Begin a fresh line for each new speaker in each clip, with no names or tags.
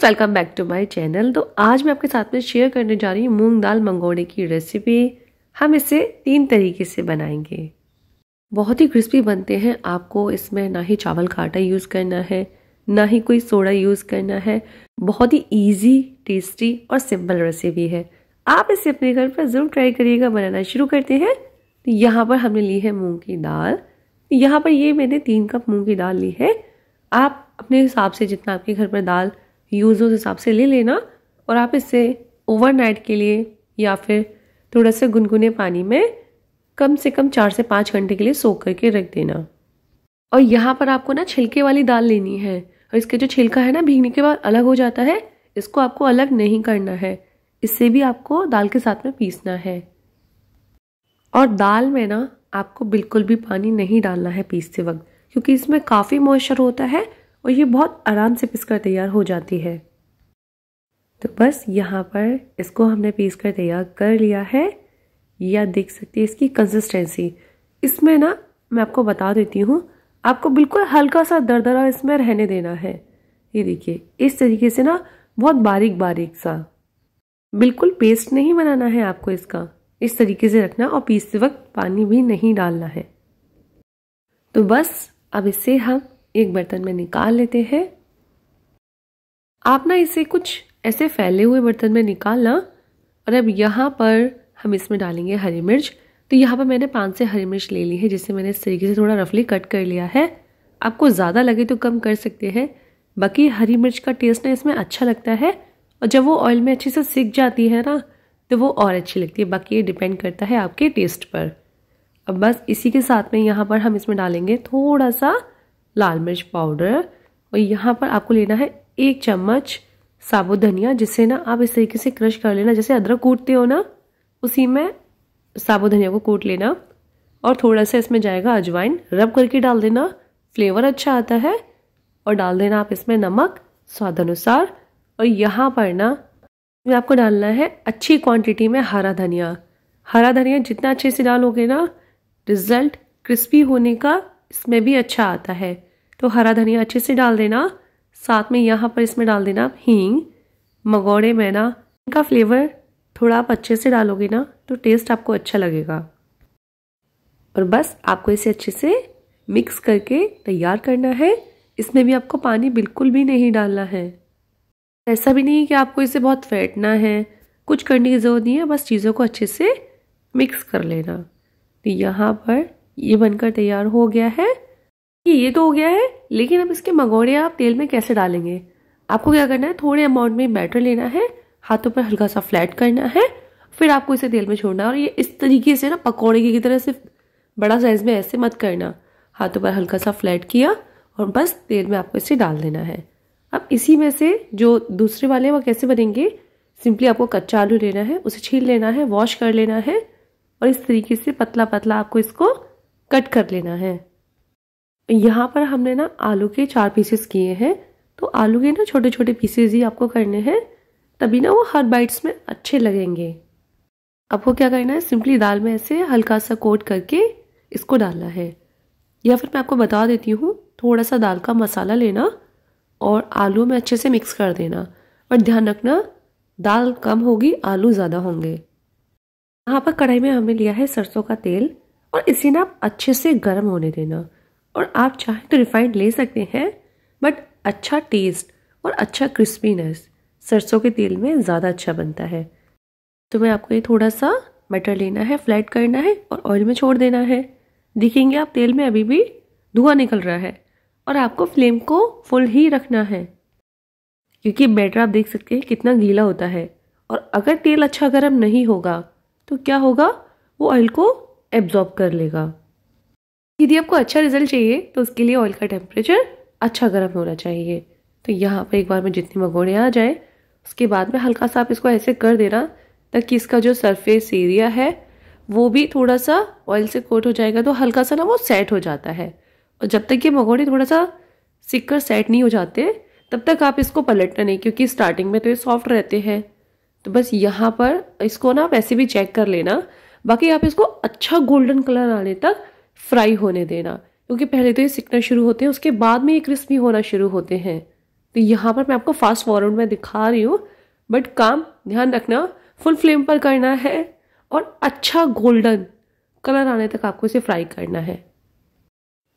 friends welcome back to my channel तो आज मैं आपके साथ में शेयर करने जा रही हूँ मूंग दाल मंगोड़े की रेसिपी हम इसे तीन तरीके से बनाएंगे बहुत ही क्रिस्पी बनते हैं आपको इसमें ना ही चावल का आटा यूज़ करना है ना ही कोई सोडा यूज़ करना है बहुत ही ईजी टेस्टी और सिंपल रेसिपी है आप इसे अपने घर पर ज़रूर ट्राई करिएगा बनाना शुरू करते हैं तो यहाँ पर हमने ली है मूँग की दाल यहाँ पर ये मैंने तीन कप मूँग की दाल ली है आप अपने हिसाब से जितना आपके घर पर दाल यूज़ उस हिसाब से ले लेना और आप इसे ओवरनाइट के लिए या फिर थोड़ा सा गुनगुने पानी में कम से कम चार से पाँच घंटे के लिए सो करके रख देना और यहाँ पर आपको ना छिलके वाली दाल लेनी है और इसके जो छिलका है ना भीगने के बाद अलग हो जाता है इसको आपको अलग नहीं करना है इसे भी आपको दाल के साथ में पीसना है और दाल में ना आपको बिल्कुल भी पानी नहीं डालना है पीसते वक्त क्योंकि इसमें काफ़ी मॉइस्चर होता है और ये बहुत आराम से पिसकर कर तैयार हो जाती है तो बस यहाँ पर इसको हमने पीस कर तैयार कर लिया है या देख सकते हैं इसकी कंसिस्टेंसी इसमें ना मैं आपको बता देती हूँ आपको बिल्कुल हल्का सा दरदरा इसमें रहने देना है ये देखिए इस तरीके से ना बहुत बारीक बारीक सा बिल्कुल पेस्ट नहीं बनाना है आपको इसका इस तरीके से रखना और पीसते वक्त पानी भी नहीं डालना है तो बस अब इसे हम एक बर्तन में निकाल लेते हैं आप ना इसे कुछ ऐसे फैले हुए बर्तन में निकालना और अब यहाँ पर हम इसमें डालेंगे हरी मिर्च तो यहाँ पर मैंने पाँच से हरी मिर्च ले ली है जिसे मैंने इस तरीके से थोड़ा रफली कट कर लिया है आपको ज़्यादा लगे तो कम कर सकते हैं बाकी हरी मिर्च का टेस्ट ना इसमें अच्छा लगता है और जब वो ऑयल में अच्छे से सीख जाती है ना तो वो और अच्छी लगती है बाकी ये डिपेंड करता है आपके टेस्ट पर अब बस इसी के साथ में यहाँ पर हम इसमें डालेंगे थोड़ा सा लाल मिर्च पाउडर और यहाँ पर आपको लेना है एक चम्मच साबुत धनिया जिससे ना आप इस तरीके से क्रश कर लेना जैसे अदरक कूटते हो ना उसी में साबुत धनिया को कूट लेना और थोड़ा सा इसमें जाएगा अजवाइन रब करके डाल देना फ्लेवर अच्छा आता है और डाल देना आप इसमें नमक स्वाद अनुसार और यहाँ पर ना इसमें आपको डालना है अच्छी क्वांटिटी में हरा धनिया हरा धनिया जितना अच्छे से डालोगे ना रिजल्ट क्रिस्पी होने का इसमें भी अच्छा आता है तो हरा धनिया अच्छे से डाल देना साथ में यहाँ पर इसमें डाल देना हींग मगौड़े में ना इनका फ्लेवर थोड़ा आप अच्छे से डालोगे ना तो टेस्ट आपको अच्छा लगेगा और बस आपको इसे अच्छे से मिक्स करके तैयार करना है इसमें भी आपको पानी बिल्कुल भी नहीं डालना है ऐसा भी नहीं कि आपको इसे बहुत फैटना है कुछ करने की ज़रूरत नहीं है बस चीज़ों को अच्छे से मिक्स कर लेना तो यहाँ पर ये बनकर तैयार हो गया है कि ये तो हो गया है लेकिन अब इसके मंगोड़े आप तेल में कैसे डालेंगे आपको क्या करना है थोड़े अमाउंट में बैटर लेना है हाथों पर हल्का सा फ्लैट करना है फिर आपको इसे तेल में छोड़ना है और ये इस तरीके से ना पकौड़े की तरह सिर्फ बड़ा साइज में ऐसे मत करना हाथों पर हल्का सा फ्लैट किया और बस तेल में आपको इसे डाल देना है अब इसी में से जो दूसरे वाले वो कैसे बनेंगे सिंपली आपको कच्चा आलू लेना है उसे छील लेना है वॉश कर लेना है और इस तरीके से पतला पतला आपको इसको कट कर लेना है यहाँ पर हमने ना आलू के चार पीसेस किए हैं तो आलू के ना छोटे छोटे पीसेस ही आपको करने हैं तभी ना वो हर बाइट्स में अच्छे लगेंगे आपको क्या करना है सिंपली दाल में ऐसे हल्का सा कोट करके इसको डालना है या फिर मैं आपको बता देती हूँ थोड़ा सा दाल का मसाला लेना और आलू में अच्छे से मिक्स कर देना और ध्यान रखना दाल कम होगी आलू ज़्यादा होंगे यहाँ पर कढ़ाई में हमने लिया है सरसों का तेल और इसे ना अच्छे से गर्म होने देना और आप चाहें तो रिफाइंड ले सकते हैं बट अच्छा टेस्ट और अच्छा क्रिस्पीनेस सरसों के तेल में ज़्यादा अच्छा बनता है तो मैं आपको ये थोड़ा सा बटर लेना है फ्लैट करना है और ऑयल में छोड़ देना है देखेंगे आप तेल में अभी भी धुआं निकल रहा है और आपको फ्लेम को फुल ही रखना है क्योंकि बैटर आप देख सकते हैं कितना गीला होता है और अगर तेल अच्छा गर्म नहीं होगा तो क्या होगा वो ऑयल को एब्जॉर्ब कर लेगा यदि आपको अच्छा रिजल्ट चाहिए तो उसके लिए ऑयल का टेम्परेचर अच्छा गर्म होना चाहिए तो यहाँ पर एक बार में जितने मगोड़े आ जाए उसके बाद में हल्का सा आप इसको ऐसे कर देना ताकि इसका जो सरफेस एरिया है वो भी थोड़ा सा ऑयल से कोट हो जाएगा तो हल्का सा ना वो सेट हो जाता है और जब तक ये मगोड़े थोड़ा सा सिक कर सेट नहीं हो जाते तब तक आप इसको पलटना नहीं क्योंकि स्टार्टिंग में तो ये सॉफ्ट रहते हैं तो बस यहाँ पर इसको ना आप ऐसे भी चेक कर लेना बाकी आप इसको अच्छा गोल्डन कलर आने तक फ्राई होने देना क्योंकि पहले तो ये सिकना शुरू होते हैं उसके बाद में ये क्रिस्पी होना शुरू होते हैं तो यहाँ पर मैं आपको फास्ट फॉरवर्ड में दिखा रही हूँ बट काम ध्यान रखना फुल फ्लेम पर करना है और अच्छा गोल्डन कलर आने तक आपको इसे फ्राई करना है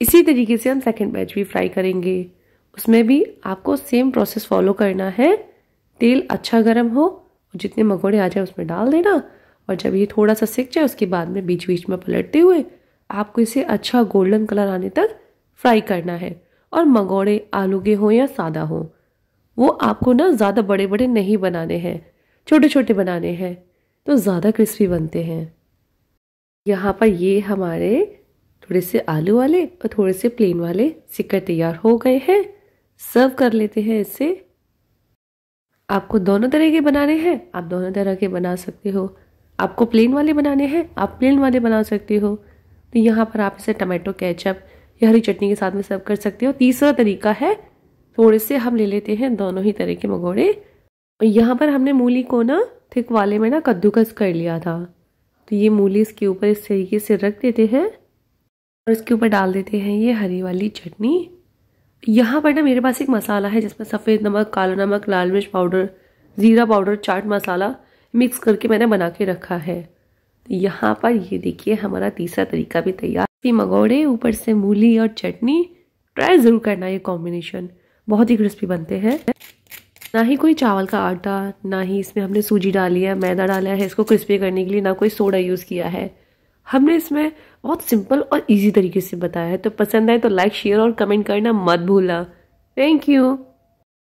इसी तरीके से हम सेकेंड बैच भी फ्राई करेंगे उसमें भी आपको सेम प्रोसेस फॉलो करना है तेल अच्छा गर्म हो और जितने मकोड़े आ जाए उसमें डाल देना और जब ये थोड़ा सा सिक जाए उसके बाद में बीच बीच में पलटते हुए आपको इसे अच्छा गोल्डन कलर आने तक फ्राई करना है और मंगोड़े आलू के हों या सादा हो वो आपको ना ज़्यादा बड़े बड़े नहीं बनाने हैं छोटे छोटे बनाने हैं तो ज़्यादा क्रिस्पी बनते हैं यहाँ पर ये हमारे थोड़े से आलू वाले और थोड़े से प्लेन वाले सिक्कर तैयार हो गए हैं सर्व कर लेते हैं इसे आपको दोनों तरह के बनाने हैं आप दोनों तरह के बना सकते हो आपको प्लेन वाले बनाने हैं आप प्लेन वाले बना सकते हो तो यहाँ पर आप इसे टमाटो केचप या हरी चटनी के साथ में सर्व कर सकते हो तीसरा तरीका है थोड़े से हम ले लेते हैं दोनों ही तरह के मकोड़े और यहाँ पर हमने मूली को ना थिक वाले में ना कद्दूकस कर लिया था तो ये मूली इसके ऊपर इस तरीके से रख देते हैं और इसके ऊपर डाल देते हैं ये हरी वाली चटनी यहाँ पर ना मेरे पास एक मसाला है जिसमें सफ़ेद नमक काला नमक लाल मिर्च पाउडर ज़ीरा पाउडर चाट मसाला मिक्स करके मैंने बना के रखा है यहाँ पर ये देखिए हमारा तीसरा तरीका भी तैयार मगौड़े ऊपर से मूली और चटनी ट्राई ज़रूर करना ये कॉम्बिनेशन बहुत ही क्रिस्पी बनते हैं ना ही कोई चावल का आटा ना ही इसमें हमने सूजी डाली है मैदा डाला है इसको क्रिस्पी करने के लिए ना कोई सोडा यूज़ किया है हमने इसमें बहुत सिंपल और इजी तरीके से बताया है तो पसंद आए तो लाइक शेयर और कमेंट करना मत भूला थैंक यू